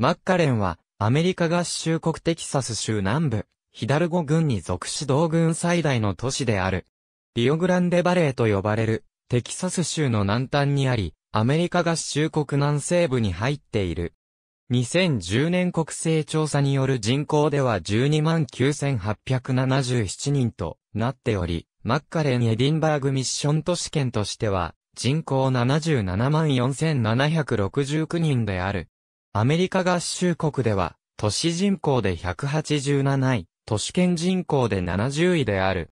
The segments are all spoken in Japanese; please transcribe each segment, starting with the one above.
マッカレンは、アメリカ合衆国テキサス州南部、ヒダルゴ郡に属し同郡最大の都市である。リオグランデバレーと呼ばれる、テキサス州の南端にあり、アメリカ合衆国南西部に入っている。2010年国勢調査による人口では129,877人となっており、マッカレン・エディンバーグミッション都市圏としては、人口77万4769人である。アメリカ合衆国では、都市人口で187位、都市圏人口で70位である。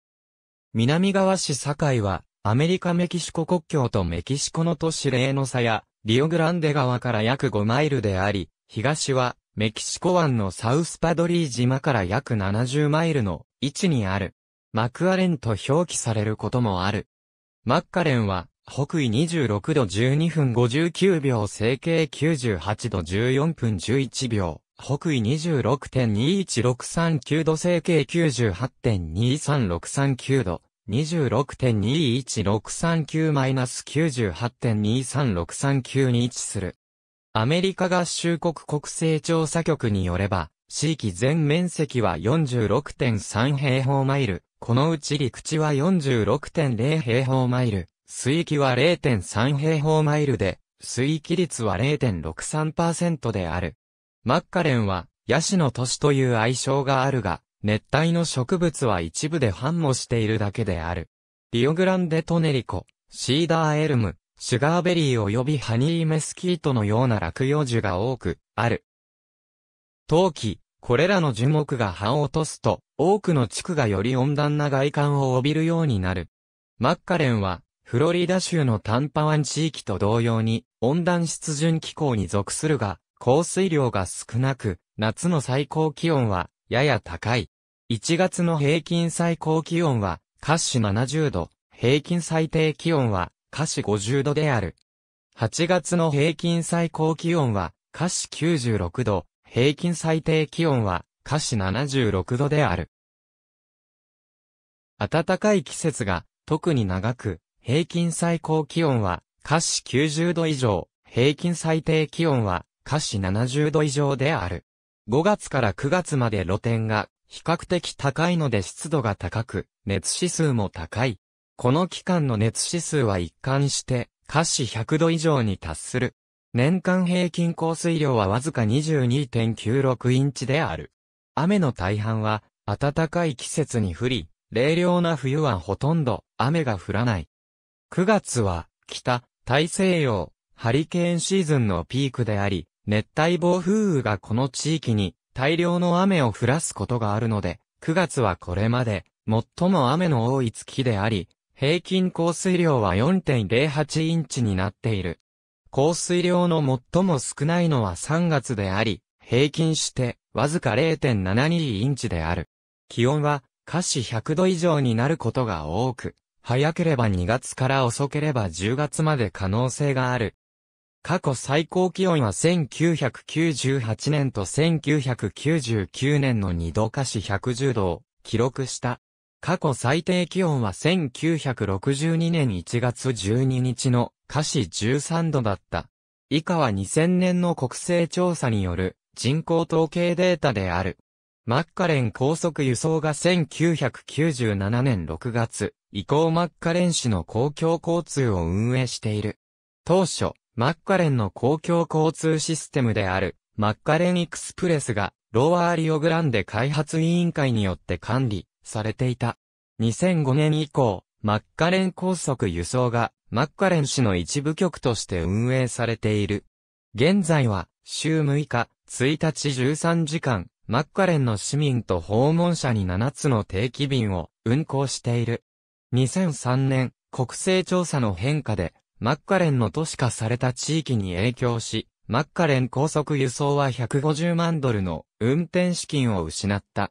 南側市堺は、アメリカメキシコ国境とメキシコの都市レーノサや、リオグランデ川から約5マイルであり、東は、メキシコ湾のサウスパドリー島から約70マイルの位置にある。マクアレンと表記されることもある。マッカレンは、北緯26度12分59秒、西形98度14分11秒、北緯26.21639度、西形98.23639度、26.21639-98.23639に位置する。アメリカ合衆国国勢調査局によれば、地域全面積は46.3平方マイル、このうち陸地は46.0平方マイル、水域は0.3平方マイルで、水域率は0.63%である。マッカレンは、ヤシの都市という愛称があるが、熱帯の植物は一部で繁茂しているだけである。リオグランデトネリコ、シーダーエルム、シュガーベリー及びハニーメスキートのような落葉樹が多く、ある。冬季、これらの樹木が葉を落とすと、多くの地区がより温暖な外観を帯びるようになる。マッカレンは、フロリダ州のタンパ湾地域と同様に温暖湿潤気候に属するが、降水量が少なく、夏の最高気温はやや高い。1月の平均最高気温は、華氏70度、平均最低気温は、華氏50度である。8月の平均最高気温は、華氏96度、平均最低気温は、華氏76度である。暖かい季節が、特に長く、平均最高気温は、華氏90度以上、平均最低気温は、華氏70度以上である。5月から9月まで露天が、比較的高いので湿度が高く、熱指数も高い。この期間の熱指数は一貫して、華氏100度以上に達する。年間平均降水量はわずか22.96インチである。雨の大半は、暖かい季節に降り、冷涼な冬はほとんど雨が降らない。9月は、北、大西洋、ハリケーンシーズンのピークであり、熱帯暴風雨がこの地域に大量の雨を降らすことがあるので、9月はこれまで最も雨の多い月であり、平均降水量は4.08インチになっている。降水量の最も少ないのは3月であり、平均してわずか0.72インチである。気温は、下肢100度以上になることが多く、早ければ2月から遅ければ10月まで可能性がある。過去最高気温は1998年と1999年の2度下市110度を記録した。過去最低気温は1962年1月12日の下肢13度だった。以下は2000年の国勢調査による人口統計データである。マッカレン高速輸送が1997年6月、以降マッカレン市の公共交通を運営している。当初、マッカレンの公共交通システムである、マッカレンエクスプレスが、ロワーリオグランデ開発委員会によって管理されていた。2005年以降、マッカレン高速輸送が、マッカレン市の一部局として運営されている。現在は、週6日、1日13時間、マッカレンの市民と訪問者に7つの定期便を運行している。2003年、国勢調査の変化で、マッカレンの都市化された地域に影響し、マッカレン高速輸送は150万ドルの運転資金を失った。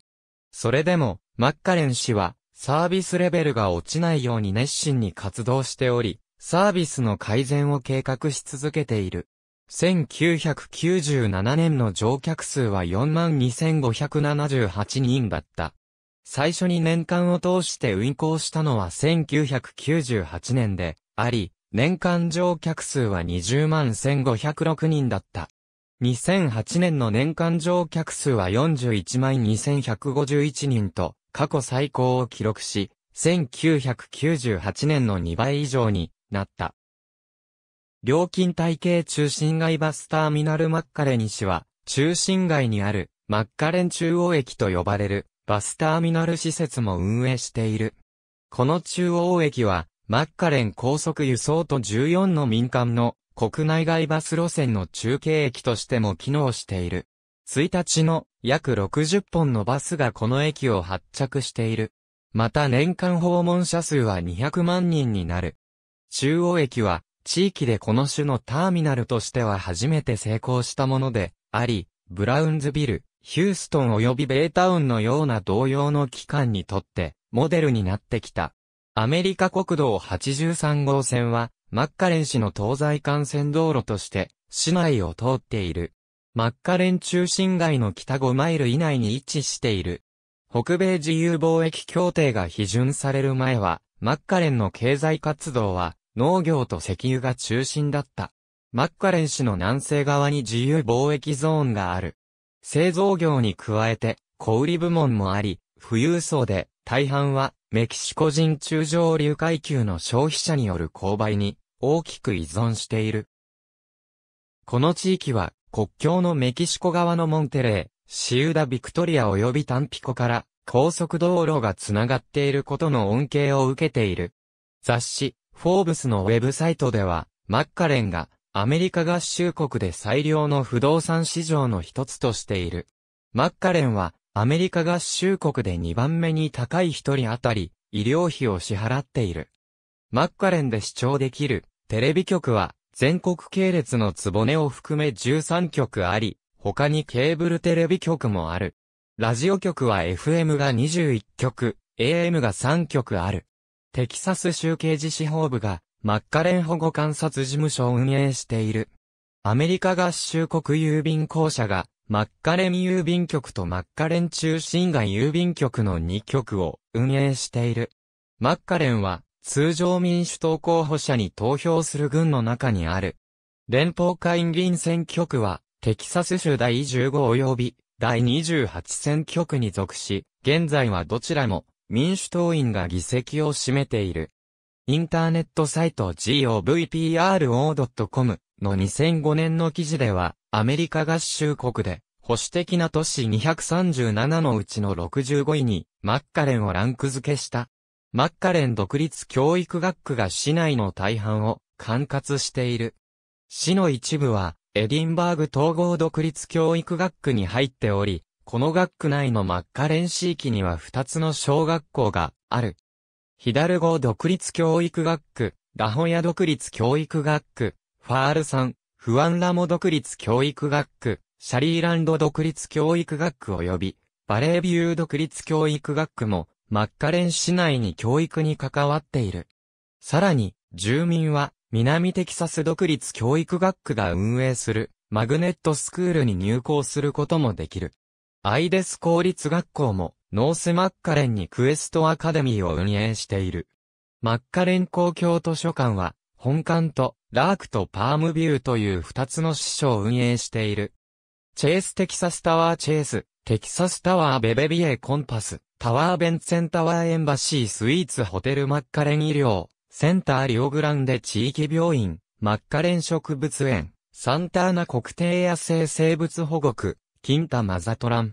それでも、マッカレン氏は、サービスレベルが落ちないように熱心に活動しており、サービスの改善を計画し続けている。1997年の乗客数は42,578人だった。最初に年間を通して運行したのは1998年であり、年間乗客数は20万1506人だった。2008年の年間乗客数は41万2151人と過去最高を記録し、1998年の2倍以上になった。料金体系中心街バスターミナルマッカレニ市は、中心街にあるマッカレン中央駅と呼ばれるバスターミナル施設も運営している。この中央駅は、マッカレン高速輸送と14の民間の国内外バス路線の中継駅としても機能している。1日の約60本のバスがこの駅を発着している。また年間訪問者数は200万人になる。中央駅は地域でこの種のターミナルとしては初めて成功したものであり、ブラウンズビル、ヒューストン及びベイタウンのような同様の機関にとって、モデルになってきた。アメリカ国道83号線は、マッカレン市の東西幹線道路として、市内を通っている。マッカレン中心街の北5マイル以内に位置している。北米自由貿易協定が批准される前は、マッカレンの経済活動は、農業と石油が中心だった。マッカレン市の南西側に自由貿易ゾーンがある。製造業に加えて、小売部門もあり、富裕層で、大半は、メキシコ人中上流階級の消費者による購買に、大きく依存している。この地域は、国境のメキシコ側のモンテレー、シウダ・ビクトリア及びタンピコから、高速道路がつながっていることの恩恵を受けている。雑誌、フォーブスのウェブサイトでは、マッカレンが、アメリカ合衆国で最良の不動産市場の一つとしている。マッカレンは、アメリカ合衆国で2番目に高い一人当たり、医療費を支払っている。マッカレンで視聴できる、テレビ局は、全国系列のつぼねを含め13局あり、他にケーブルテレビ局もある。ラジオ局は FM が21局、AM が3局ある。テキサス州刑事司法部がマッカレン保護観察事務所を運営している。アメリカ合衆国郵便公社が、マッカレン郵便局とマッカレン中心街郵便局の2局を運営している。マッカレンは、通常民主党候補者に投票する軍の中にある。連邦会議員選挙区は、テキサス州第15及び第28選挙区に属し、現在はどちらも民主党員が議席を占めている。インターネットサイト govpro.com の2005年の記事では、アメリカ合衆国で、保守的な都市237のうちの65位に、マッカレンをランク付けした。マッカレン独立教育学区が市内の大半を管轄している。市の一部は、エディンバーグ統合独立教育学区に入っており、この学区内のマッカレン市域には2つの小学校がある。ヒダルゴ独立教育学区、ラホヤ独立教育学区、ファールさん、フアンラモ独立教育学区、シャリーランド独立教育学区及び、バレービュー独立教育学区も、マッカレン市内に教育に関わっている。さらに、住民は、南テキサス独立教育学区が運営する、マグネットスクールに入校することもできる。アイデス公立学校も、ノースマッカレンにクエストアカデミーを運営している。マッカレン公共図書館は、本館と、ラークとパームビューという二つの支所を運営している。チェイステキサスタワーチェイス、テキサスタワーベベビエコンパス、タワーベンツェンタワーエンバシースイーツホテルマッカレン医療、センターリオグランデ地域病院、マッカレン植物園、サンターナ国定野生生物保護区、キンタ・マザトラン。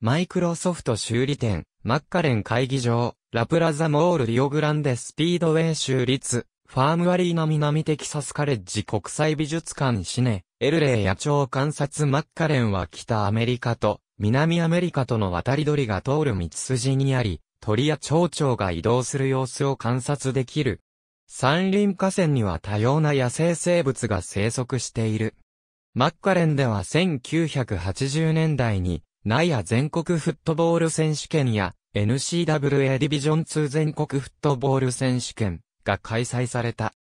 マイクロソフト修理店、マッカレン会議場、ラプラザモールリオグランデスピードウェイ州立、ファームアリーナ南テキサスカレッジ国際美術館シネ、エルレイ野鳥観察マッカレンは北アメリカと南アメリカとの渡り鳥が通る道筋にあり、鳥や蝶々が移動する様子を観察できる。山林河川には多様な野生生物が生息している。マッカレンでは1980年代にナイア全国フットボール選手権や n c w a ディビジョン2全国フットボール選手権が開催された。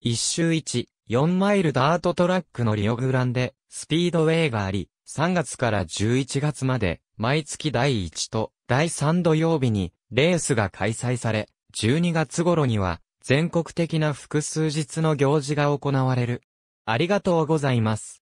一周一、4マイルダートトラックのリオグランデ、スピードウェイがあり、3月から11月まで、毎月第1と第3土曜日に、レースが開催され、12月頃には、全国的な複数日の行事が行われる。ありがとうございます。